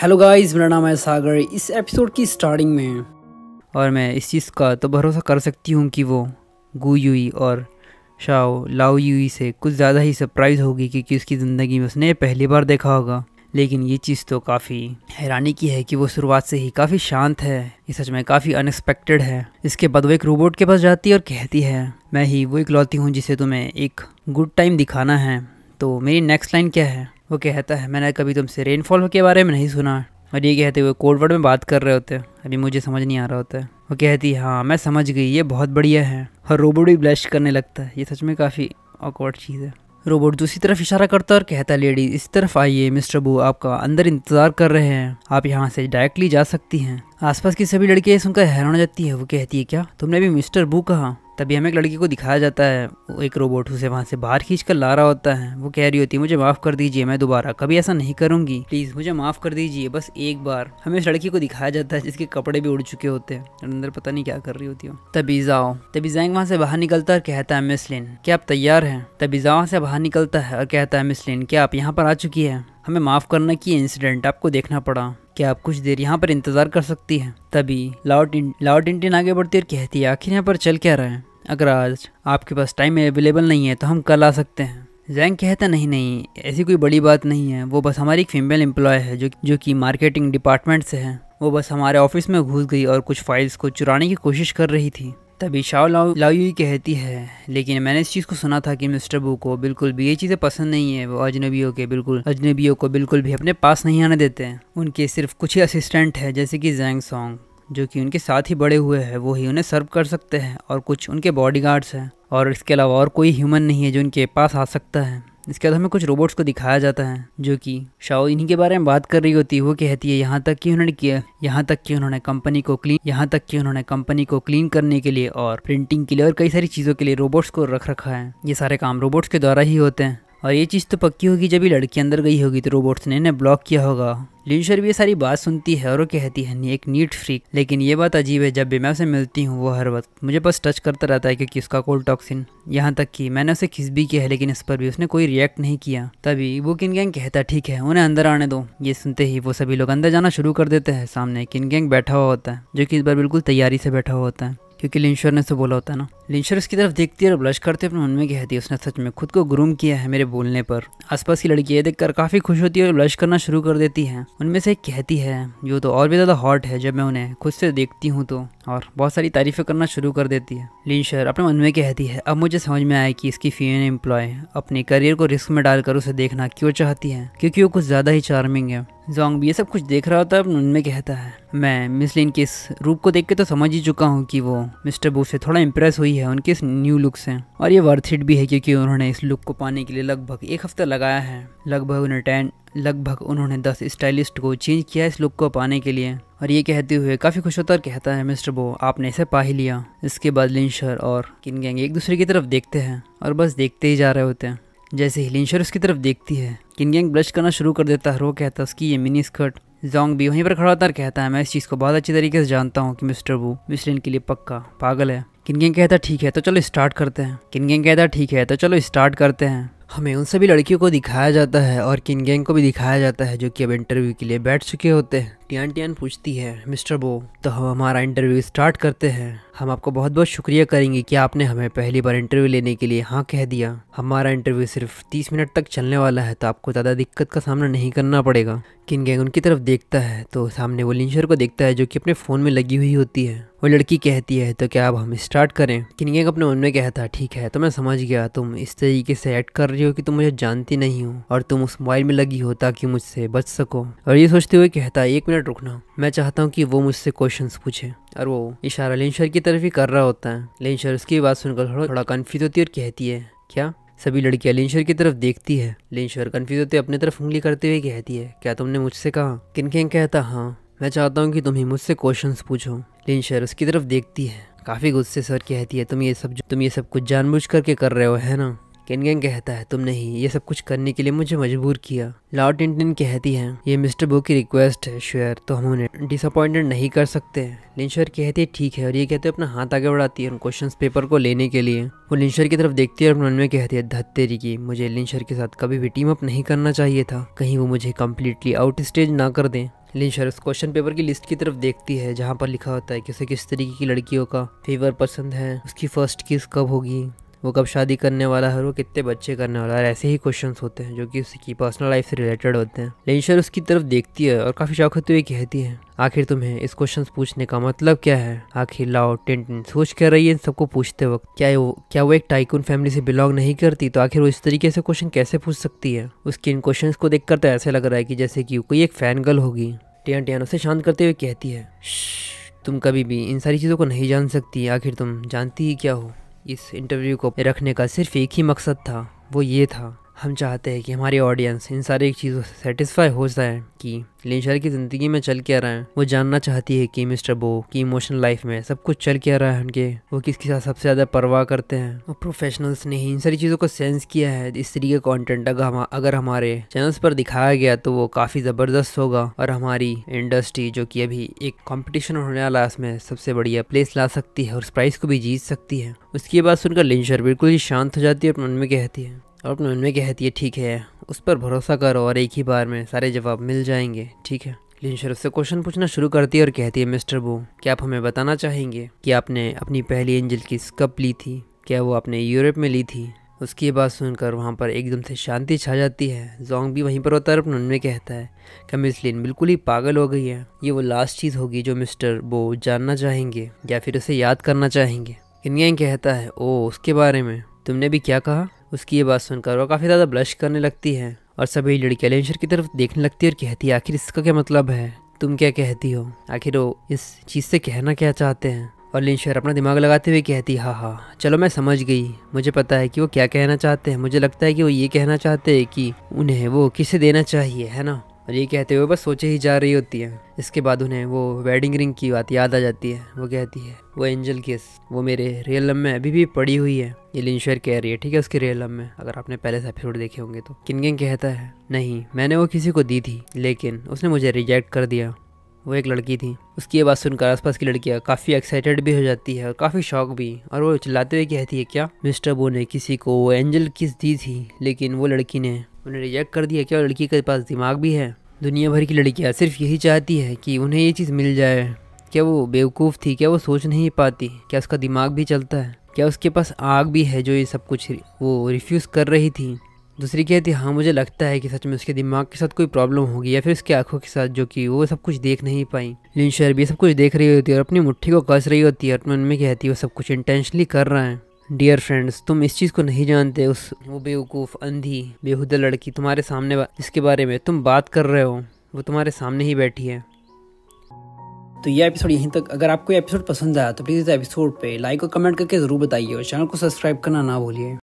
hello guys मेरा नाम है सागर इस एपिसोड की स्टार्टिंग में और मैं इस चीज़ का तो भरोसा कर सकती हूँ कि वो गू यूई और शाओ लाओ यूई से कुछ ज़्यादा ही सरप्राइज़ होगी क्योंकि उसकी ज़िंदगी में उसने पहली बार देखा होगा लेकिन ये चीज़ तो काफ़ी हैरानी की है कि वो शुरुआत से ही काफ़ी शांत है ये सच में काफ़ी अनएक्सपेक्टेड है इसके बाद वो एक रोबोट के पास जाती है और कहती है मैं ही वो इकलौती हूँ जिसे तुम्हें एक गुड टाइम दिखाना है तो मेरी नेक्स्ट लाइन क्या है वो कहता है मैंने कभी तुमसे रेनफॉल के बारे में नहीं सुना और ये कहते हुए कोडवर्ड में बात कर रहे होते हैं अभी मुझे समझ नहीं आ रहा होता है वो कहती है हाँ मैं समझ गई ये बहुत बढ़िया है और रोबोट भी ब्लश करने लगता है ये सच में काफ़ी ऑकवर्ड चीज़ है रोबोट दूसरी तरफ इशारा करता है और कहता है लेडीज इस तरफ आइए मिस्टर बू आपका अंदर इंतज़ार कर रहे हैं आप यहाँ से डायरेक्टली जा सकती हैं आसपास की सभी लड़कियाँ सुनकर हैरान हो जाती है वो कहती है क्या तुमने भी मिस्टर बू कहा तभी हमें एक लड़की को दिखाया जाता है वो एक रोबोट उसे वहाँ से बाहर खींच कर ला रहा होता है वो कह रही होती है मुझे माफ़ कर दीजिए मैं दोबारा कभी ऐसा नहीं करूँगी प्लीज़ मुझे माफ़ कर दीजिए बस एक बार हमें इस लड़की को दिखाया जाता है जिसके कपड़े भी उड़ चुके होते हैं अंदर पता नहीं क्या कर रही होती हो तभी जाओ तभी जैंग वहाँ से बाहर निकलता है और कहता है मिस लिन क्या आप तैयार हैं तभी जाओ वहाँ से बाहर निकलता है और कहता है मिस लिन क्या आप यहाँ पर आ चुकी है हमें माफ़ करना कि इंसिडेंट आपको देखना पड़ा कि आप कुछ देर यहाँ पर इंतजार कर सकती हैं तभी लाउड लाउड इंटिन आगे बढ़ती और कहती है आखिर यहाँ पर चल क्या रहा है अगर आज आपके पास टाइम अवेलेबल नहीं है तो हम कल आ सकते हैं जैंग कहता नहीं नहीं ऐसी कोई बड़ी बात नहीं है वो बस हमारी एक फीमेल एम्प्लॉय है जो जो कि मार्केटिंग डिपार्टमेंट से है वो बस हमारे ऑफिस में घुस गई और कुछ फाइल्स को चुराने की कोशिश कर रही थी तभी शाह लाओ लाओई कहती है लेकिन मैंने इस चीज़ को सुना था कि मिस्टर बू को बिल्कुल भी ये चीज़ें पसंद नहीं है वो अजनबियों के बिल्कुल अजनबियों को बिल्कुल भी अपने पास नहीं आने देते हैं उनके सिर्फ कुछ ही असिस्टेंट है जैसे कि जैंग सॉन्ग जो कि उनके साथ ही बड़े हुए हैं वो ही उन्हें सर्व कर सकते हैं और कुछ उनके बॉडीगार्ड्स हैं और इसके अलावा और कोई ह्यूमन नहीं है जो उनके पास आ सकता है इसके बाद हमें कुछ रोबोट्स को दिखाया जाता है जो कि शाओ इन्हीं के बारे में बात कर रही होती है वो कहती है यहाँ तक कि उन्होंने किया यहाँ तक कि उन्होंने कंपनी को क्लीन यहाँ तक कि उन्होंने कंपनी को क्लीन करने के लिए और प्रिंटिंग के लिए और कई सारी चीज़ों के लिए रोबोट्स को रख रखा है ये सारे काम रोबोट्स के द्वारा ही होते हैं और ये चीज़ तो पक्की होगी जब ये लड़की अंदर गई होगी तो रोबोट्स ने इन्हें ब्लॉक किया होगा लिंशर भी ये सारी बात सुनती है और वो कहती है नहीं एक नीट फ्रीक लेकिन ये बात अजीब है जब भी मैं उसे मिलती हूँ वो हर वक्त मुझे बस टच करता रहता है क्योंकि उसका कोल्ड टॉक्सिन यहाँ तक कि मैंने उसे खिस भी किया है लेकिन इस पर भी उसने कोई रिएक्ट नहीं किया तभी वो किन गैंग कहता ठीक है उन्हें अंदर आने दो ये सुनते ही वो सभी लोग अंदर जाना शुरू कर देते हैं सामने किन गैंग बैठा हुआ होता है जो कि इस बार बिल्कुल तैयारी से बैठा हुआ होता है क्योंकि लिंशर ने तो बोला होता ना लिंशर उसकी तरफ देखती है और ब्लश करते अपने मन में कहती है उसने सच में खुद को ग्रूम किया है मेरे बोलने पर आसपास की लड़की ये देखकर काफी खुश होती है और ब्लश करना शुरू कर देती है उनमें से कहती है जो तो और भी ज्यादा हॉट है जब मैं उन्हें खुद से देखती हूँ तो और बहुत सारी तारीफें करना शुरू कर देती है लिंशर अपने मन में कहती है अब मुझे समझ में आया कि इसकी फीमेल एम्प्लॉय अपने करियर को रिस्क में डालकर उसे देखना क्यों चाहती है क्योंकि वो कुछ ज्यादा ही चार्मिंग है जोंग भी ये सब कुछ देख रहा होता है उनमें कहता है मैं मिस लिन के इस रूप को देख के तो समझ ही चुका हूँ कि वो मिस्टर बू से थोड़ा इम्प्रेस हुई है उनके इस न्यू लुक से और ये वर्थ इट भी है क्योंकि उन्होंने इस लुक को पाने के लिए लगभग एक हफ्ता लगाया है लगभग उन्हें टेन लगभग उन्होंने दस स्टाइलिस्ट को चेंज किया इस लुक को पाने के लिए और ये कहते हुए काफ़ी खुश होता और कहता है मिस्टर बो आपने इसे पा ही लिया इसके बाद लिंशर और किन गैंग एक दूसरे की तरफ देखते हैं और बस देखते ही जा रहे होते हैं जैसे ही लिंशर उसकी तरफ देखती है किनगेंग ब्लश करना शुरू कर देता है रो कहता है उसकी ये मिनी स्कर्ट जोंग भी वहीं पर खड़ा होता कहता है मैं इस चीज़ को बहुत अच्छी तरीके से जानता हूँ कि मिस्टर वू मिस्टर इनके लिए पक्का पागल है किनकिन कहता ठीक है तो चलो स्टार्ट करते हैं गेंग कहता ठीक है तो चलो स्टार्ट करते हैं हमें उन सभी लड़कियों को दिखाया जाता है और किन गैंग को भी दिखाया जाता है जो कि अब इंटरव्यू के लिए बैठ चुके होते हैं टियान टियान पूछती है मिस्टर बो तो हम हमारा इंटरव्यू स्टार्ट करते हैं हम आपको बहुत बहुत शुक्रिया करेंगे कि आपने हमें पहली बार इंटरव्यू लेने के लिए हाँ कह दिया हमारा इंटरव्यू सिर्फ तीस मिनट तक चलने वाला है तो आपको ज़्यादा दिक्कत का सामना नहीं करना पड़ेगा किन गैंग उनकी तरफ देखता है तो सामने वो लिंशर को देखता है जो कि अपने फ़ोन में लगी हुई होती है वो लड़की कहती है तो क्या अब हम स्टार्ट करें किनियक अपने मन में कहता ठीक है तो मैं समझ गया तुम इस तरीके से ऐड कर रही हो कि तुम मुझे जानती नहीं हो और तुम उस मोबाइल में लगी हो ताकि मुझसे बच सको और ये सोचते हुए कहता है एक मिनट रुकना मैं चाहता हूँ कि वो मुझसे क्वेश्चन पूछे और वो इशारा लेंशर की तरफ ही कर रहा होता है लेंशर उसकी बात सुनकर थोड़ा कन्फ्यूज होती है और कहती है क्या सभी लड़कियां लिनश्वर की तरफ देखती है लिनश्वर कन्फ्यूज होते अपनी तरफ उंगली करते हुए कहती है क्या तुमने मुझसे कहा किन कहता हाँ मैं चाहता हूँ कि तुम ही मुझसे क्वेश्चंस पूछो शहर उसकी तरफ देखती है काफ़ी गुस्से सर कहती है तुम ये सब तुम ये सब कुछ जानबूझ करके कर रहे हो है ना किनगेंग कहता है तुमने ही ये सब कुछ करने के लिए मुझे मजबूर किया लॉर्ड टिन कहती है ये मिस्टर बो की रिक्वेस्ट है श्वेयर तो हम उन्हें डिसअपॉइंटेड नहीं कर सकते लिंशर कहती है ठीक है और ये कहते हैं अपना हाथ आगे बढ़ाती है उन क्वेश्चन पेपर को लेने के लिए वो लिंशर की तरफ देखती है और मन में कहती है तेरी की मुझे लिंशर के साथ कभी भी टीम अप नहीं करना चाहिए था कहीं वो मुझे कम्प्लीटली आउट स्टेज ना कर दें लिंशर उस क्वेश्चन पेपर की लिस्ट की तरफ देखती है जहाँ पर लिखा होता है कि उसे किस तरीके की लड़कियों का फेवर पसंद है उसकी फर्स्ट किस कब होगी वो कब शादी करने वाला है और वो कितने बच्चे करने वाला है ऐसे ही क्वेश्चन होते हैं जो कि उसकी पर्सनल लाइफ से रिलेटेड होते हैं लेंशर उसकी तरफ देखती है और काफ़ी शौक होती तो हुई कहती है आखिर तुम्हें इस क्वेश्चन पूछने का मतलब क्या है आखिर लाओ टेंटन सोच कर रही है इन सबको पूछते वक्त क्या वो क्या वो एक टाइकून फैमिली से बिलोंग नहीं करती तो आखिर वो इस तरीके से क्वेश्चन कैसे पूछ सकती है उसकी इन क्वेश्चन को देख तो ऐसे लग रहा है की जैसे की कोई एक फैन गर्ल होगी टियान टियान उसे शांत करते हुए कहती है तुम कभी भी इन सारी चीज़ों को नहीं जान सकती आखिर तुम जानती ही क्या हो इस इंटरव्यू को रखने का सिर्फ एक ही मकसद था वो ये था हम चाहते हैं कि हमारी ऑडियंस इन सारी चीज़ों से सेटिस्फाई हो जाए कि लिंशर की ज़िंदगी में चल क्या रहा है वो जानना चाहती है कि मिस्टर बो की इमोशनल लाइफ में सब कुछ चल क्या रहा है उनके वो किसके साथ सबसे ज़्यादा परवाह करते हैं और प्रोफेशनल्स ने ही इन सारी चीज़ों को सेंस किया है इस तरीके का कॉन्टेंट अगर हम अगर हमारे चैनल्स पर दिखाया गया तो वो काफ़ी ज़बरदस्त होगा और हमारी इंडस्ट्री जो कि अभी एक कॉम्पिटिशन होने वाला है उसमें सबसे बढ़िया प्लेस ला सकती है और उस प्राइस को भी जीत सकती है उसके बाद सुनकर लिंशर बिल्कुल ही शांत हो जाती है और मन में कहती है और अपने मन में कहती है तो ठीक है उस पर भरोसा करो और एक ही बार में सारे जवाब मिल जाएंगे ठीक है लेकिन शरफ से क्वेश्चन पूछना शुरू करती है और कहती है मिस्टर बू क्या आप हमें बताना चाहेंगे कि आपने अपनी पहली एंजल की कब ली थी क्या वो आपने यूरोप में ली थी उसकी बात सुनकर वहाँ पर एकदम से शांति छा जाती है जोंग भी वहीं पर होता है अपने उनमें कहता है कि मिस लिन बिल्कुल ही पागल हो गई है ये वो लास्ट चीज़ होगी जो मिस्टर बो जानना चाहेंगे या फिर उसे याद करना चाहेंगे किनियांग कहता है ओ उसके बारे में तुमने भी क्या कहा उसकी ये बात सुनकर वह काफ़ी ज़्यादा ब्लश करने लगती है और सभी लड़कियाँ लेंशर की तरफ देखने लगती है और कहती है आखिर इसका क्या मतलब है तुम क्या कहती हो आखिर वो इस चीज़ से कहना क्या चाहते हैं और लेंशर अपना दिमाग लगाते हुए कहती हाँ हाँ चलो मैं समझ गई मुझे पता है कि वो क्या कहना चाहते हैं मुझे लगता है कि वो ये कहना चाहते हैं कि उन्हें वो किसे देना चाहिए है ना और ये कहते हुए बस सोचे ही जा रही होती है इसके बाद उन्हें वो वेडिंग रिंग की बात याद आ जाती है वो कहती है वो एंजल किस वो मेरे रियल में अभी भी पड़ी हुई है ये लिंशर कह रही है ठीक है उसके रियल में अगर आपने पहले से एपिसोड देखे होंगे तो किन कहता है नहीं मैंने वो किसी को दी थी लेकिन उसने मुझे रिजेक्ट कर दिया वो एक लड़की थी उसकी ये बात सुनकर आसपास की लड़कियाँ काफ़ी एक्साइटेड भी हो जाती है और काफ़ी शौक भी और वो चिल्लाते हुए कहती है क्या मिस्टर बो ने किसी को वो एंजल किस दी थी लेकिन वो लड़की ने उन्हें रिजेक्ट कर दिया क्या लड़की के पास दिमाग भी है दुनिया भर की लड़कियाँ सिर्फ यही चाहती है कि उन्हें ये चीज़ मिल जाए क्या वो बेवकूफ़ थी क्या वो सोच नहीं पाती क्या उसका दिमाग भी चलता है क्या उसके पास आग भी है जो ये सब कुछ वो रिफ्यूज़ कर रही थी दूसरी कहती हाँ मुझे लगता है कि सच में उसके दिमाग के साथ कोई प्रॉब्लम होगी या फिर उसकी आंखों के साथ जो कि वो सब कुछ देख नहीं पाई लिन शेयर भी सब कुछ देख रही होती है और अपनी मुट्ठी को कस रही होती है और अपने में कहती है वो सब कुछ इंटेंशनली कर रहा है डियर फ्रेंड्स तुम इस चीज़ को नहीं जानते उस वो बेवकूफ़ अंधी बेहुदा लड़की तुम्हारे सामने इसके बारे में तुम बात कर रहे हो वो तुम्हारे सामने ही बैठी है तो ये एपिसोड यहीं तक अगर आपको एपिसोड पसंद आया तो प्लीज़ इस एपिसोड पे लाइक और कमेंट करके ज़रूर बताइए और चैनल को सब्सक्राइब करना ना भूलिए